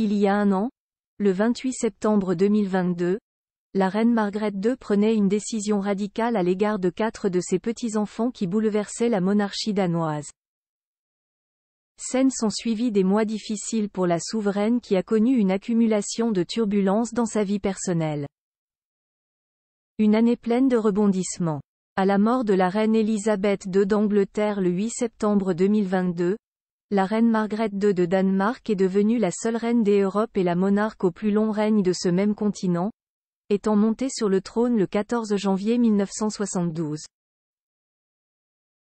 Il y a un an, le 28 septembre 2022, la reine Margrethe II prenait une décision radicale à l'égard de quatre de ses petits-enfants qui bouleversaient la monarchie danoise. Scènes sont suivies des mois difficiles pour la souveraine qui a connu une accumulation de turbulences dans sa vie personnelle. Une année pleine de rebondissements. À la mort de la reine Elisabeth II d'Angleterre le 8 septembre 2022, la reine Margrethe II de Danemark est devenue la seule reine des et la monarque au plus long règne de ce même continent, étant montée sur le trône le 14 janvier 1972.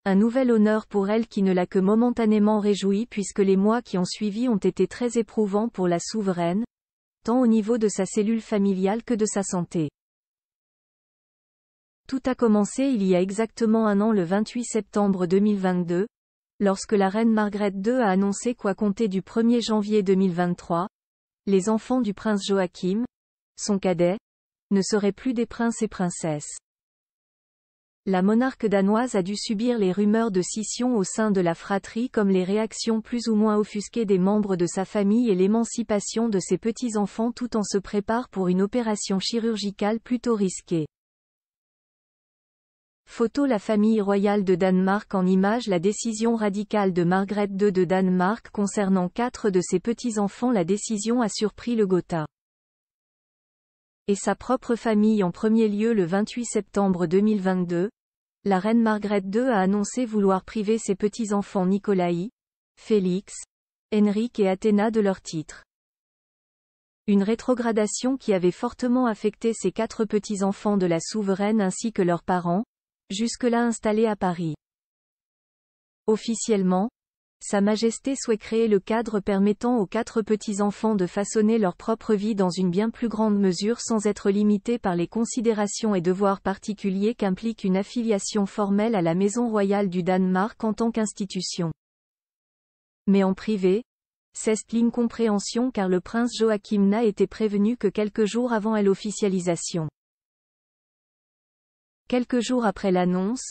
Un nouvel honneur pour elle qui ne l'a que momentanément réjouie puisque les mois qui ont suivi ont été très éprouvants pour la souveraine, tant au niveau de sa cellule familiale que de sa santé. Tout a commencé il y a exactement un an le 28 septembre 2022, Lorsque la reine Margrethe II a annoncé quoi compter du 1er janvier 2023, les enfants du prince Joachim, son cadet, ne seraient plus des princes et princesses. La monarque danoise a dû subir les rumeurs de scission au sein de la fratrie comme les réactions plus ou moins offusquées des membres de sa famille et l'émancipation de ses petits-enfants tout en se prépare pour une opération chirurgicale plutôt risquée. Photo La famille royale de Danemark en image La décision radicale de Margrethe II de Danemark concernant quatre de ses petits-enfants La décision a surpris le Gotha et sa propre famille en premier lieu le 28 septembre 2022. La reine Margrethe II a annoncé vouloir priver ses petits-enfants Nicolai, Félix, Henrik et Athéna de leur titre. Une rétrogradation qui avait fortement affecté ces quatre petits-enfants de la souveraine ainsi que leurs parents, jusque-là installé à Paris. Officiellement, Sa Majesté souhaite créer le cadre permettant aux quatre petits-enfants de façonner leur propre vie dans une bien plus grande mesure sans être limités par les considérations et devoirs particuliers qu'implique une affiliation formelle à la Maison Royale du Danemark en tant qu'institution. Mais en privé, c'est l'incompréhension car le prince Joachim n'a été prévenu que quelques jours avant l'officialisation. Quelques jours après l'annonce,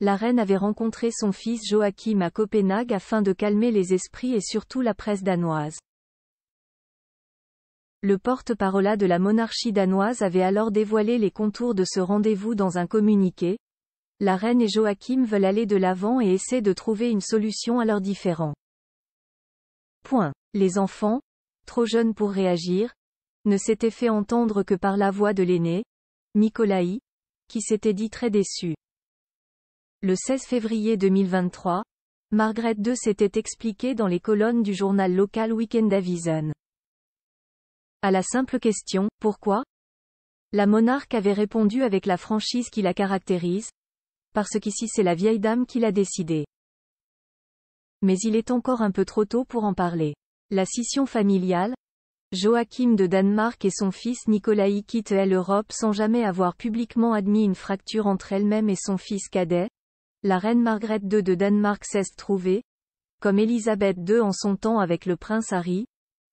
la reine avait rencontré son fils Joachim à Copenhague afin de calmer les esprits et surtout la presse danoise. Le porte-parole de la monarchie danoise avait alors dévoilé les contours de ce rendez-vous dans un communiqué. La reine et Joachim veulent aller de l'avant et essaient de trouver une solution à leurs différends. Point. Les enfants, trop jeunes pour réagir, ne s'étaient fait entendre que par la voix de l'aîné, Nicolai, qui s'était dit très déçu. Le 16 février 2023, Margaret II s'était expliquée dans les colonnes du journal local Weekend Avisen. À la simple question, pourquoi La monarque avait répondu avec la franchise qui la caractérise, parce qu'ici c'est la vieille dame qui l'a décidé. Mais il est encore un peu trop tôt pour en parler. La scission familiale, Joachim de Danemark et son fils Nikolai quittent l'Europe sans jamais avoir publiquement admis une fracture entre elle-même et son fils cadet. La reine Margrethe II de Danemark cesse trouvée, comme Elisabeth II en son temps avec le prince Harry,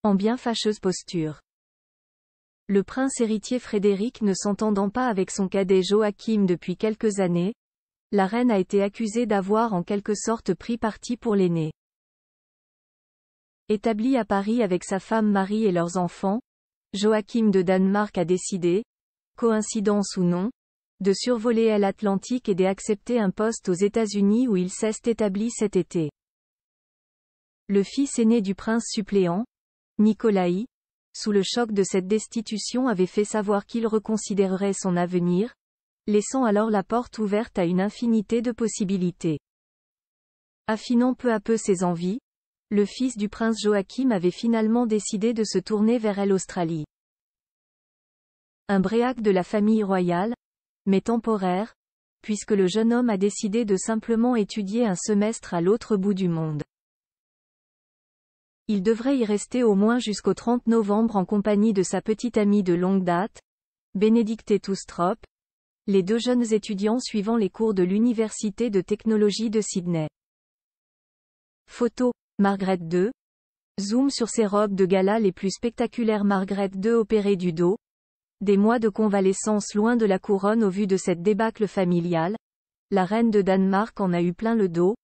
en bien fâcheuse posture. Le prince héritier Frédéric ne s'entendant pas avec son cadet Joachim depuis quelques années, la reine a été accusée d'avoir en quelque sorte pris parti pour l'aîné. Établi à Paris avec sa femme Marie et leurs enfants, Joachim de Danemark a décidé, coïncidence ou non, de survoler l'Atlantique et d'accepter un poste aux États-Unis où il s'est établi cet été. Le fils aîné du prince suppléant, Nicolai, sous le choc de cette destitution avait fait savoir qu'il reconsidérerait son avenir, laissant alors la porte ouverte à une infinité de possibilités. Affinant peu à peu ses envies, le fils du prince Joachim avait finalement décidé de se tourner vers l'Australie. Un bréac de la famille royale, mais temporaire, puisque le jeune homme a décidé de simplement étudier un semestre à l'autre bout du monde. Il devrait y rester au moins jusqu'au 30 novembre en compagnie de sa petite amie de longue date, Bénédicte Toustrop, les deux jeunes étudiants suivant les cours de l'Université de technologie de Sydney. Photo Margrethe II. Zoom sur ses robes de gala les plus spectaculaires Margrethe II opérée du dos. Des mois de convalescence loin de la couronne au vu de cette débâcle familiale. La reine de Danemark en a eu plein le dos.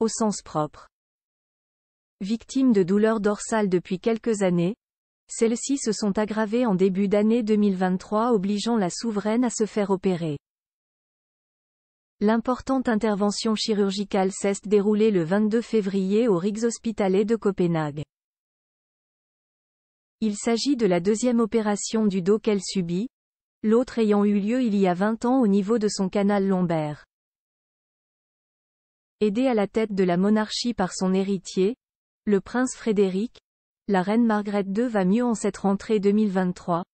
Au sens propre. Victime de douleurs dorsales depuis quelques années. Celles-ci se sont aggravées en début d'année 2023 obligeant la souveraine à se faire opérer. L'importante intervention chirurgicale s'est déroulée le 22 février au Rigshospitalet de Copenhague. Il s'agit de la deuxième opération du dos qu'elle subit, l'autre ayant eu lieu il y a 20 ans au niveau de son canal lombaire. Aidée à la tête de la monarchie par son héritier, le prince Frédéric, la reine Margrethe II va mieux en cette rentrée 2023.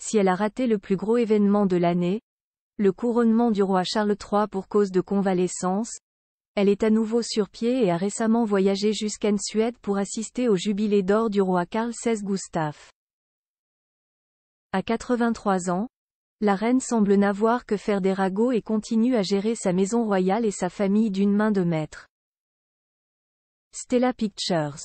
Si elle a raté le plus gros événement de l'année, le couronnement du roi Charles III pour cause de convalescence. Elle est à nouveau sur pied et a récemment voyagé jusqu'en Suède pour assister au jubilé d'or du roi Carl XVI Gustave. À 83 ans, la reine semble n'avoir que faire des ragots et continue à gérer sa maison royale et sa famille d'une main de maître. Stella Pictures